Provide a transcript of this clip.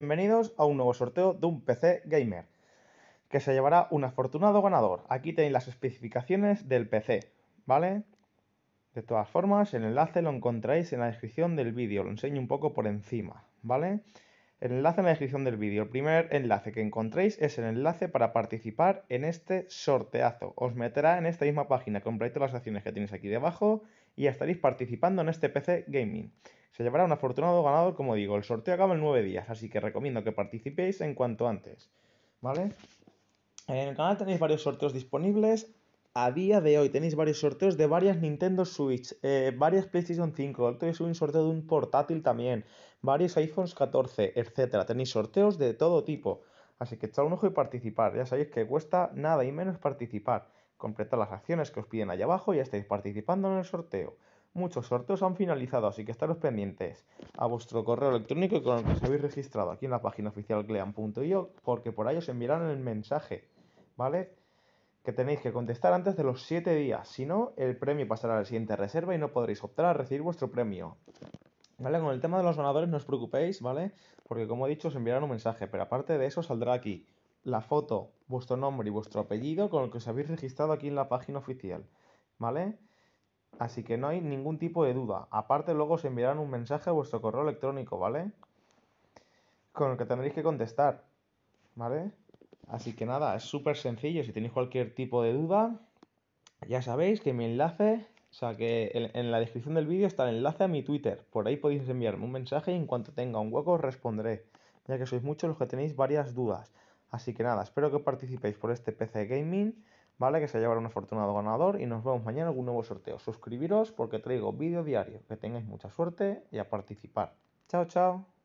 Bienvenidos a un nuevo sorteo de un PC Gamer, que se llevará un afortunado ganador. Aquí tenéis las especificaciones del PC, ¿vale? De todas formas, el enlace lo encontráis en la descripción del vídeo, lo enseño un poco por encima, ¿vale? El enlace en la descripción del vídeo. El primer enlace que encontréis es el enlace para participar en este sorteazo. Os meterá en esta misma página, compréis todas las acciones que tenéis aquí debajo y estaréis participando en este PC Gaming. Se llevará un afortunado ganador, como digo. El sorteo acaba en 9 días, así que recomiendo que participéis en cuanto antes. ¿Vale? En el canal tenéis varios sorteos disponibles a día de hoy tenéis varios sorteos de varias Nintendo Switch, eh, varias PlayStation 5, otro es un sorteo de un portátil también, varios iPhones 14, etcétera. Tenéis sorteos de todo tipo. Así que echad un ojo y participar. Ya sabéis que cuesta nada y menos participar. Completar las acciones que os piden allá abajo y ya estáis participando en el sorteo. Muchos sorteos han finalizado, así que estaros pendientes a vuestro correo electrónico con el que os habéis registrado aquí en la página oficial gleam.io, porque por ahí os enviarán el mensaje, ¿vale? que tenéis que contestar antes de los 7 días. Si no, el premio pasará a la siguiente reserva y no podréis optar a recibir vuestro premio. ¿Vale? Con el tema de los ganadores no os preocupéis, ¿vale? Porque como he dicho, os enviarán un mensaje, pero aparte de eso saldrá aquí la foto, vuestro nombre y vuestro apellido con el que os habéis registrado aquí en la página oficial, ¿vale? Así que no hay ningún tipo de duda. Aparte luego os enviarán un mensaje a vuestro correo electrónico, ¿vale? Con el que tendréis que contestar, ¿vale? Así que nada, es súper sencillo. Si tenéis cualquier tipo de duda, ya sabéis que mi enlace, o sea que en, la descripción del vídeo está el enlace a mi Twitter. Por ahí podéis enviarme un mensaje y en cuanto tenga un hueco os responderé, ya que sois muchos los que tenéis varias dudas. Así que nada, espero que participéis por este PC Gaming, ¿vale? Que se llevará un afortunado ganador y nos vemos mañana en algún nuevo sorteo. Suscribiros porque traigo vídeo diario. Que tengáis mucha suerte y a participar. Chao, chao.